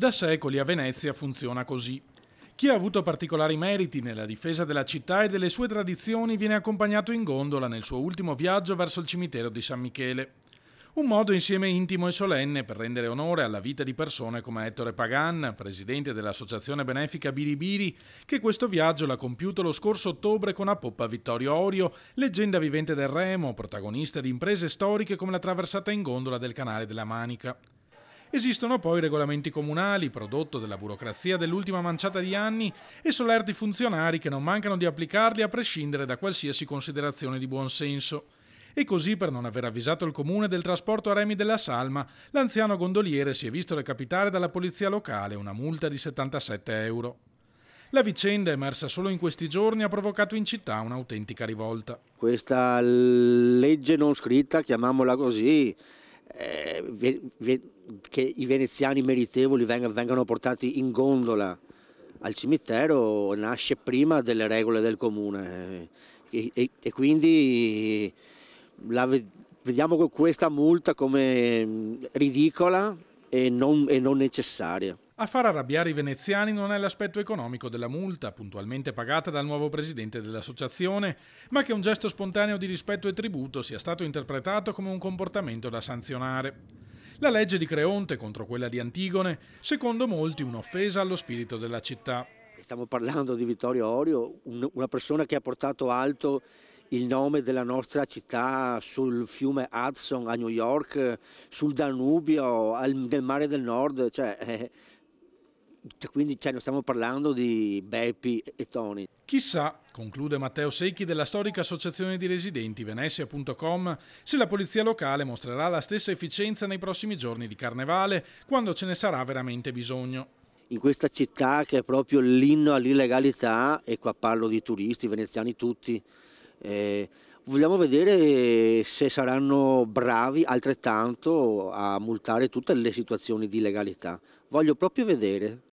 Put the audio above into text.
Da secoli a Venezia funziona così. Chi ha avuto particolari meriti nella difesa della città e delle sue tradizioni viene accompagnato in gondola nel suo ultimo viaggio verso il cimitero di San Michele. Un modo insieme intimo e solenne per rendere onore alla vita di persone come Ettore Pagan, presidente dell'associazione benefica Biribiri, che questo viaggio l'ha compiuto lo scorso ottobre con a poppa Vittorio Orio, leggenda vivente del Remo, protagonista di imprese storiche come la traversata in gondola del canale della Manica. Esistono poi regolamenti comunali, prodotto della burocrazia dell'ultima manciata di anni, e solerti funzionari che non mancano di applicarli a prescindere da qualsiasi considerazione di buonsenso. E così, per non aver avvisato il comune del trasporto a remi della Salma, l'anziano gondoliere si è visto recapitare dalla polizia locale una multa di 77 euro. La vicenda emersa solo in questi giorni ha provocato in città un'autentica rivolta. Questa legge non scritta, chiamiamola così, eh, che i veneziani meritevoli vengano, vengano portati in gondola al cimitero nasce prima delle regole del comune e, e, e quindi la, vediamo questa multa come mm, ridicola e non, e non necessaria. A far arrabbiare i veneziani non è l'aspetto economico della multa, puntualmente pagata dal nuovo presidente dell'associazione, ma che un gesto spontaneo di rispetto e tributo sia stato interpretato come un comportamento da sanzionare. La legge di Creonte contro quella di Antigone, secondo molti un'offesa allo spirito della città. Stiamo parlando di Vittorio Orio, una persona che ha portato alto il nome della nostra città sul fiume Hudson a New York, sul Danubio, nel mare del nord, cioè, eh, quindi cioè, non stiamo parlando di Beppi e Toni. Chissà, conclude Matteo Secchi della storica associazione di residenti Venezia.com, se la polizia locale mostrerà la stessa efficienza nei prossimi giorni di carnevale, quando ce ne sarà veramente bisogno in questa città che è proprio l'inno all'illegalità, e qua parlo di turisti, veneziani tutti, eh, vogliamo vedere se saranno bravi altrettanto a multare tutte le situazioni di legalità. Voglio proprio vedere.